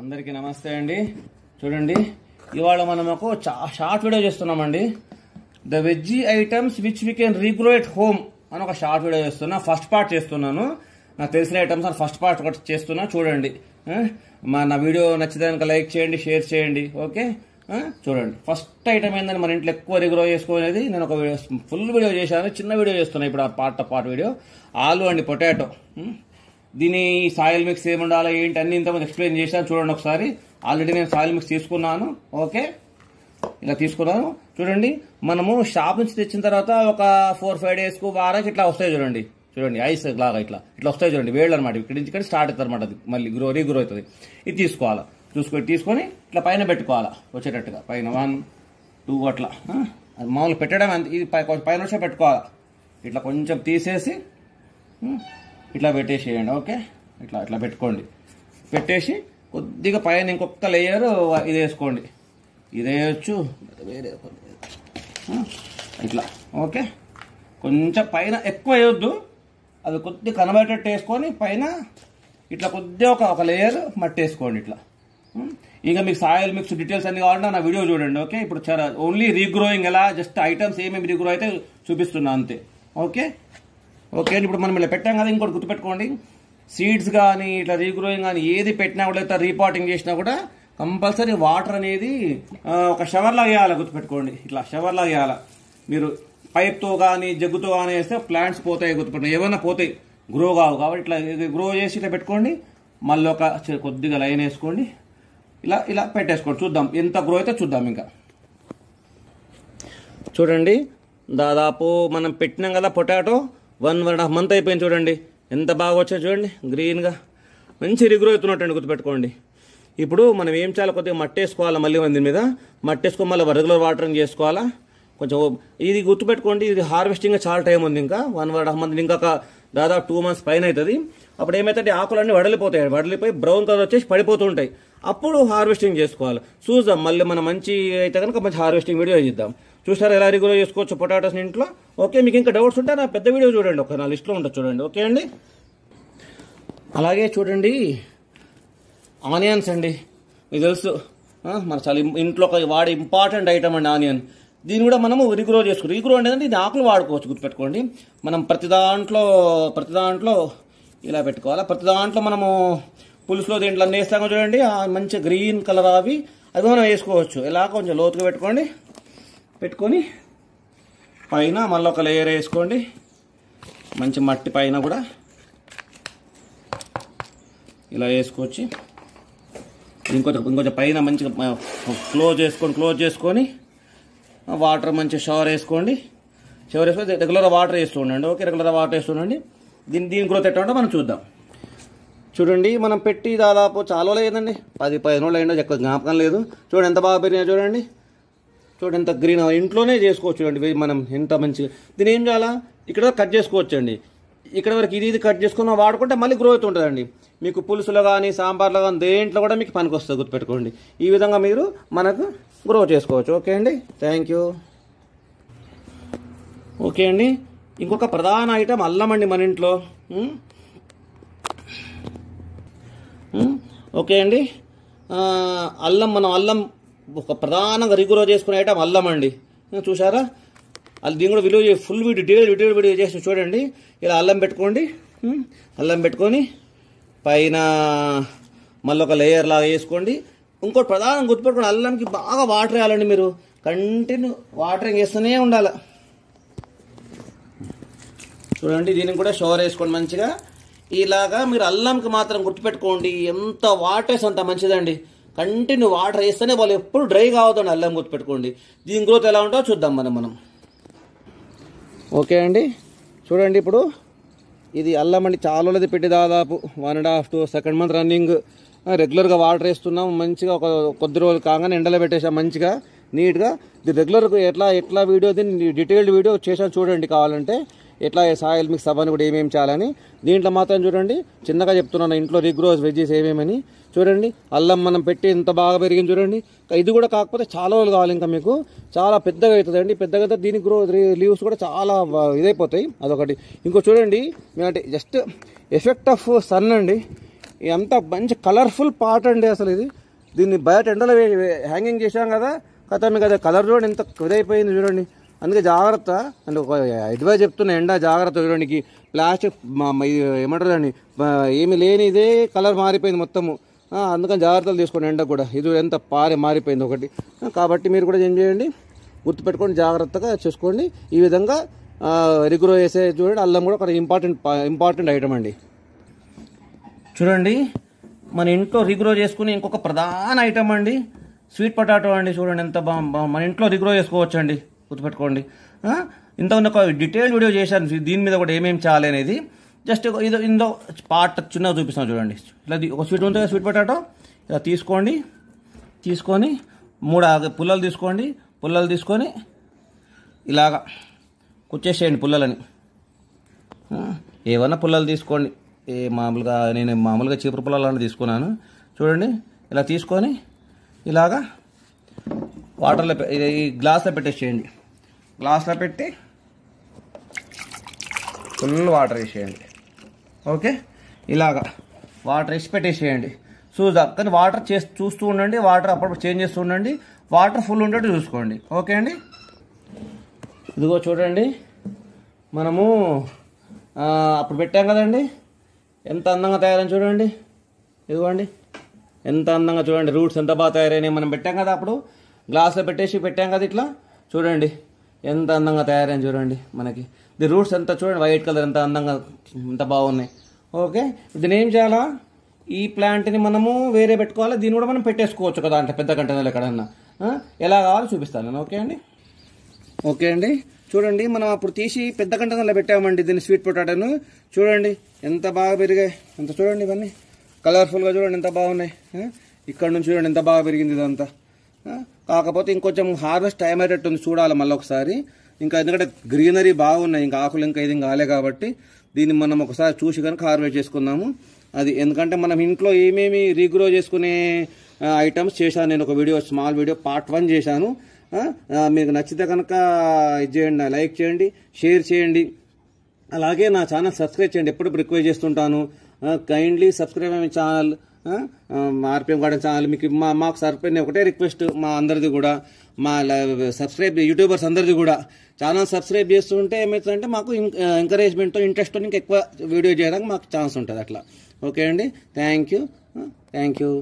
అందరికీ నమస్తే అండి చూడండి ఇవాళ మనం ఒక షార్ట్ వీడియో చేస్తున్నామండి the veggie items which we can regrow at home అని ఒక షార్ట్ వీడియో చేస్తున్నా ఫస్ట్ పార్ట్ చేస్తున్నాను నాకు తెలిసిన ఐటమ్స్ అని ఫస్ట్ పార్ట్ ఒకటి చేస్తున్నా చూడండి మా నా వీడియో నచ్చిదానికి లైక్ చేయండి షేర్ చేయండి ఓకే చూడండి ఫస్ట్ ఐటమ్ ఏంటంటే మన ఇంట్లో ఎక్కువ రిగ్రో చేసుకునేది నేను ఒక వీడియో ఫుల్ వీడియో చేశాను చిన్న వీడియో చేస్తున్నాను ఇప్పుడు ఆ పార్ట్ పార్ట్ వీడియో ఆలు అండి పొటాటో దీని సాయిల్ మిక్స్ ఏమి ఉండాలి ఏంటి అన్ని ఇంతమంది ఎక్స్ప్లెయిన్ చేశాను చూడండి ఒకసారి ఆల్రెడీ నేను సాయిల్ మిక్స్ తీసుకున్నాను ఓకే ఇలా తీసుకున్నాను చూడండి మనము షాప్ నుంచి తెచ్చిన తర్వాత ఒక ఫోర్ ఫైవ్ డేస్కు వారానికి ఇట్లా వస్తాయి చూడండి చూడండి ఐస్ లాగా ఇట్లా ఇట్లా వస్తాయి చూడండి వేళ్ళు అనమాట ఇక్కడి నుంచి ఇక్కడ స్టార్ట్ అవుతుంది అనమాట అది మళ్ళీ గ్రో రీగ్రో అవుతుంది ఇది తీసుకోవాలా చూసుకొని తీసుకొని ఇట్లా పైన పెట్టుకోవాలా వచ్చేటట్టుగా పైన వన్ టూ అట్లా అది మామూలు పెట్టడం ఇది పైన వచ్చే పెట్టుకోవాలి ఇట్లా కొంచెం తీసేసి ఇట్లా పెట్టేసేయండి ఓకే ఇట్లా ఇట్లా పెట్టుకోండి పెట్టేసి కొద్దిగా పైన ఇంకొక లేయర్ ఇది వేసుకోండి ఇది వేయచ్చు వేరే ఇట్లా ఓకే కొంచెం పైన ఎక్కువ వేయొద్దు అది కొద్ది కనబడేటట్టు వేసుకొని పైన ఇట్లా కొద్దిగా ఒక ఒక లేయర్ మట్టి వేసుకోండి ఇట్లా ఇంకా మీకు సాయిల్ మిక్స్ డీటెయిల్స్ అన్ని కావాలంటే నా వీడియో చూడండి ఓకే ఇప్పుడు చాలా ఓన్లీ రీగ్రోయింగ్ ఎలా జస్ట్ ఐటమ్స్ ఏమేమి రీగ్రో అయితే చూపిస్తున్నా అంతే ఓకే ఓకే ఇప్పుడు మనం ఇలా పెట్టాం కదా ఇంకోటి గుర్తుపెట్టుకోండి సీడ్స్ కానీ ఇట్లా రీగ్రోయింగ్ కానీ ఏది పెట్టినా కూడా ఇట్లా రీపాటింగ్ చేసినా కూడా కంపల్సరీ వాటర్ అనేది ఒక షవర్లా వేయాలి గుర్తుపెట్టుకోండి ఇట్లా షవర్లా వేయాలి మీరు పైప్తో కానీ జగ్గుతో కానీ వేస్తే ప్లాంట్స్ పోతాయి గుర్తుపెట్టుకోండి ఏమైనా పోతాయి గ్రో కావు కాబట్టి ఇట్లా గ్రో చేసి ఇట్లా పెట్టుకోండి మళ్ళీ ఒక కొద్దిగా లైన్ వేసుకోండి ఇలా ఇలా పెట్టేసుకోండి చూద్దాం ఎంత గ్రో అయితే చూద్దాం ఇంకా చూడండి దాదాపు మనం పెట్టినాం కదా potato one one and half month అయిపోయింది చూడండి ఎంత బాగా వచ్చాయి చూడండి గ్రీన్గా మంచి రిగ్రో అవుతున్నట్టండి గుర్తుపెట్టుకోండి ఇప్పుడు మనం ఏం చేయాలి కొద్దిగా మట్టేసుకోవాలా మళ్ళీ మంది మీద మట్టేసుకో మళ్ళీ రెగ్యులర్ వాటర్ని చేసుకోవాలా కొంచెం ఇది గుర్తుపెట్టుకోండి ఇది హార్వెస్టింగ్ చాలా టైం ఉంది ఇంకా వన్ వన్ హాఫ్ మంత్ ఇంకా దాదాపు టూ మంత్స్ పైన అవుతుంది అప్పుడు ఏమైతే ఆకులన్నీ వడలిపోతాయి వడలిపోయి బ్రౌన్ కలర్ వచ్చేసి పడిపోతుంటాయి అప్పుడు హార్వెస్టింగ్ చేసుకోవాలి చూద్దాం మళ్ళీ మనం మంచి అయితే కనుక మంచి హార్వెస్టింగ్ వీడియో చేద్దాం చూసారా ఎలా రెగ్యులర్ చేసుకోవచ్చు పొటాటోస్ ఇంట్లో ఓకే మీకు ఇంకా డౌట్స్ ఉంటే నా పెద్ద వీడియో చూడండి ఒక నా లిస్ట్లో ఉంటుంది చూడండి ఓకే అండి అలాగే చూడండి ఆనియన్స్ అండి మీకు తెలుసు మన చాలా ఇంట్లో ఒక వాడే ఇంపార్టెంట్ ఐటమ్ అండి ఆనియన్ దీన్ని కూడా మనము రిగ్రో చేసుకోవచ్చు రిగ్రో అంటే ఇది ఆకులు వాడుకోవచ్చు గుర్తుపెట్టుకోండి మనం ప్రతి దాంట్లో ప్రతి దాంట్లో ఇలా పెట్టుకోవాలి ప్రతి దాంట్లో మనము పులుసులో దీంట్లో అన్నీ వేస్తాము చూడండి మంచి గ్రీన్ కలర్ అవి అది మనం వేసుకోవచ్చు ఇలా కొంచెం లోతుగా పెట్టుకోండి పెట్టుకొని పైన మళ్ళీ ఒక లేయర్ వేసుకోండి మంచి మట్టి పైన కూడా ఇలా వేసుకొచ్చి ఇంకొంచెం ఇంకొంచెం పైన మంచిగా క్లోజ్ చేసుకొని క్లోజ్ చేసుకొని వాటర్ మంచిగా షవర్ వేసుకోండి షవర్ వేసుకొని రెగ్యులర్గా వాటర్ వేస్తూ ఉండండి ఓకే రెగ్యులర్గా వాటర్ వేస్తూ ఉండండి దీని దీని గ్రోత్ ఎట్లా ఉంటే మనం చూద్దాం చూడండి మనం పెట్టి దాదాపు చాలా లేదండి పది పదిహేను రోజులు అయిందో ఎక్కువ జ్ఞాపకం లేదు చూడండి ఎంత బాగా పెరిగినా చూడండి చూడంత గ్రీన్ ఇంట్లోనే చేసుకోవచ్చు చూడండి మనం ఎంత మంచిగా దీని ఏం చేయాలా ఇక్కడ కట్ చేసుకోవచ్చు అండి ఇక్కడ వరకు ఇది ఇది కట్ చేసుకున్న వాడుకుంటే మళ్ళీ గ్రో అవుతుంటుందండి మీకు పులుసులో కానీ సాంబార్లో కానీ దేంట్లో కూడా మీకు పనికి వస్తుంది గుర్తుపెట్టుకోండి ఈ విధంగా మీరు మనకు గ్రో చేసుకోవచ్చు ఓకే అండి థ్యాంక్ యూ ఓకే అండి ఇంకొక ప్రధాన ఐటమ్ అల్లం అండి మన ఇంట్లో ఓకే అండి అల్లం మనం అల్లం ఒక ప్రధానంగా రిగురో ఐటమ్ అల్లం అండి చూసారా అది దీని కూడా విలువ full video detail detail video చేసి చూడండి ఇలా అల్లం పెట్టుకోండి అల్లం పెట్టుకొని పైన మళ్ళీ ఒక లేయర్ లాగా వేసుకోండి ఇంకోటి ప్రధానం గుర్తుపెట్టుకోండి అల్లంకి బాగా వాటర్ వేయాలండి మీరు కంటిన్యూ వాటరింగ్ వేస్తూనే ఉండాలి చూడండి దీనికి కూడా షవర్ వేసుకోండి మంచిగా ఇలాగా మీరు అల్లంకి మాత్రం గుర్తుపెట్టుకోండి ఎంత వాటర్స్ అంత మంచిదండి కంటిన్యూ వాటర్ వేస్తేనే వాళ్ళు ఎప్పుడు డ్రై కావద్దండి అల్లం పెట్టుకోండి దీని గ్రోత్ ఎలా ఉంటుందో చూద్దాం మనం మనం ఓకే అండి చూడండి ఇప్పుడు ఇది అల్లం అండి చాలా రోజులది పెట్టి దాదాపు one and half two second month running రెగ్యులర్గా వాటర్ వేస్తున్నాం మంచిగా ఒక కొద్ది రోజులు కాగానే ఎండలో పెట్టేసాం మంచిగా నీట్గా ఇది రెగ్యులర్గా ఎట్లా ఎట్లా వీడియో దీన్ని డీటెయిల్డ్ వీడియో చేసాను చూడండి కావాలంటే ఎట్లా సాయిల్ మిక్స్ అవ్వని కూడా ఏమేమి చేయాలని దీంట్లో మాత్రం చూడండి చిన్నగా చెప్తున్నాను ఇంట్లో రిగ్రోస్ వెజ్జెస్ ఏమేమని చూడండి అల్లం మనం పెట్టి ఇంత బాగా పెరిగింది చూడండి ఇది కూడా కాకపోతే చాలా రోజులు కావాలి ఇంకా మీకు చాలా పెద్దగా అవుతుంది అండి పెద్దగా అయితే దీని గ్రో లీవ్స్ కూడా చాలా ఇదైపోతాయి అదొకటి ఇంకో చూడండి అంటే జస్ట్ ఎఫెక్ట్ ఆఫ్ సన్ అండి ఎంత మంచి కలర్ఫుల్ పార్ట్ అండి అసలు ఇది దీన్ని బయట ఎండలో హ్యాంగింగ్ చేసాం కదా కథ మీకు అదే కలర్ చూడండి ఎంత ఇదైపోయింది చూడండి అందుకే జాగ్రత్త అంటే ఒక అడ్వైజ్ చెప్తున్నా ఎండ జాగ్రత్త చూడడానికి ప్లాస్టిక్ ఏమంటారు అండి ఏమి లేని ఇదే కలర్ మారిపోయింది మొత్తము అందుకని జాగ్రత్తలు తీసుకోండి ఎండ కూడా ఇది ఎంత పారి మారిపోయింది ఒకటి కాబట్టి మీరు కూడా ఏం చేయండి గుర్తుపెట్టుకొని జాగ్రత్తగా చేసుకోండి ఈ విధంగా రిగ్రో వేసే చూడండి అల్లం కూడా ఒక ఇంపార్టెంట్ ఇంపార్టెంట్ ఐటమ్ అండి చూడండి మన ఇంట్లో రిగ్రో చేసుకుని ఇంకొక ప్రధాన ఐటమ్ అండి స్వీట్ పొటాటో అండి చూడండి ఎంత బా మన ఇంట్లో రిగ్రో చేసుకోవచ్చు అండి గుర్తుపెట్టుకోండి ఇంతకుముందు ఒక డీటెయిల్ వీడియో చేశాను దీని మీద కూడా ఏమేమి చాలనేది జస్ట్ ఇదో ఇందో పార్ట్ చిన్నగా చూపిస్తాను చూడండి ఇలా ఒక స్వీట్ ఉంటుంది స్వీట్ పొటాటో ఇలా తీసుకోండి తీసుకొని మూడు పుల్లలు తీసుకోండి పుల్లలు తీసుకొని ఇలాగా కుచ్చేసేయండి పుల్లలని ఏమన్నా పుల్లలు తీసుకోండి ఏ మామూలుగా నేను మామూలుగా చీపురు పుల్లలని తీసుకున్నాను చూడండి ఇలా తీసుకొని ఇలాగా వాటర్లో ఈ గ్లాస్లో పెట్టేసేయండి గ్లాస్లో పెట్టి ఫుల్ వాటర్ వేసేయండి ఓకే ఇలాగా వాటర్ ఇచ్చి పెట్టేసేయండి చూద్దాం కానీ వాటర్ చేసి చూస్తూ ఉండండి వాటర్ అప్పుడప్పుడు చేంజ్ చేస్తూ ఉండండి వాటర్ ఫుల్ ఉండేట్టు చూసుకోండి ఓకే అండి ఇదిగో చూడండి మనము అప్పుడు పెట్టాం కదండి ఎంత అందంగా తయారని చూడండి ఇదిగోండి ఎంత అందంగా చూడండి రూట్స్ ఎంత బాగా తయారైనాయి మనం పెట్టాం కదా అప్పుడు గ్లాస్లో పెట్టేసి పెట్టాం కదా ఇట్లా చూడండి ఎంత అందంగా తయారైంది చూడండి మనకి ది రూట్స్ అంతా చూడండి వైట్ కలర్ ఎంత అందంగా ఎంత బాగున్నాయి ఓకే దీని ఏం చేయాలా ఈ ప్లాంట్ని మనము వేరే పెట్టుకోవాలి దీన్ని కూడా మనం పెట్టేసుకోవచ్చు కదా అంటే పెద్ద కంటైనర్లు ఎక్కడన్నా ఎలా కావాలో చూపిస్తాను నేను ఓకే అండి ఓకే అండి చూడండి మనం అప్పుడు తీసి పెద్ద కంటైనర్లో పెట్టామండి దీన్ని స్వీట్ పొటాటోను చూడండి ఎంత బాగా పెరిగాయి ఎంత చూడండి ఇవన్నీ కలర్ఫుల్గా చూడండి ఎంత బాగున్నాయి ఇక్కడ నుంచి చూడండి ఎంత బాగా పెరిగింది ఇదంతా కాకపోతే ఇంకొంచెం హార్వెస్ట్ టైం అయ్యేటట్టు ఉంది చూడాలి మళ్ళీ ఒకసారి ఇంకా ఎందుకంటే గ్రీనరీ బాగున్నాయి ఇంకా ఆకులు ఇంకా ఇది కాలే కాబట్టి దీన్ని మనం ఒకసారి చూసి కనుక హార్వెస్ట్ చేసుకుందాము అది ఎందుకంటే మనం ఇంట్లో ఏమేమి రీగ్రో చేసుకునే ఐటమ్స్ చేశాను నేను ఒక video small video part one చేశాను మీకు నచ్చితే కనుక ఇది చేయండి లైక్ చేయండి షేర్ చేయండి అలాగే నా ఛానల్ సబ్స్క్రైబ్ చేయండి ఎప్పుడు రిక్వెస్ట్ చేస్తుంటాను కైండ్లీ సబ్స్క్రైబ్ అయిన ఛానల్ ఆర్పిఎం గార్డెన్ ఛానల్ మీకు మా మాకు సర్పైన ఒకటే రిక్వెస్ట్ మా అందరిది కూడా మా సబ్స్క్రైబ్ యూట్యూబర్స్ అందరిది కూడా ఛానల్ సబ్స్క్రైబ్ చేస్తుంటే ఏమవుతుందంటే మాకు ఎంకరేజ్మెంట్తో ఇంట్రెస్ట్ ఇంకా ఎక్కువ వీడియో చేయడానికి మాకు ఛాన్స్ ఉంటుంది అట్లా ఓకే అండి థ్యాంక్ యూ థ్యాంక్ యూ